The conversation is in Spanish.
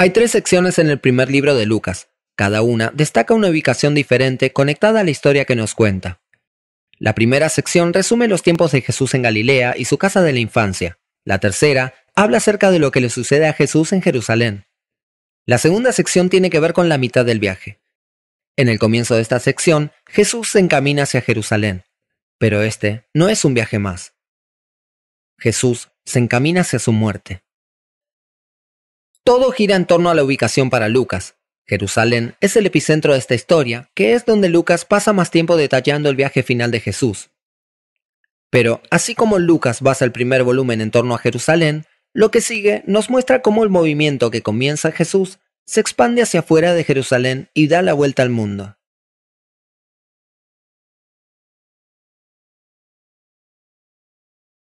Hay tres secciones en el primer libro de Lucas. Cada una destaca una ubicación diferente conectada a la historia que nos cuenta. La primera sección resume los tiempos de Jesús en Galilea y su casa de la infancia. La tercera habla acerca de lo que le sucede a Jesús en Jerusalén. La segunda sección tiene que ver con la mitad del viaje. En el comienzo de esta sección, Jesús se encamina hacia Jerusalén, pero este no es un viaje más. Jesús se encamina hacia su muerte. Todo gira en torno a la ubicación para Lucas. Jerusalén es el epicentro de esta historia, que es donde Lucas pasa más tiempo detallando el viaje final de Jesús. Pero, así como Lucas basa el primer volumen en torno a Jerusalén, lo que sigue nos muestra cómo el movimiento que comienza Jesús se expande hacia afuera de Jerusalén y da la vuelta al mundo.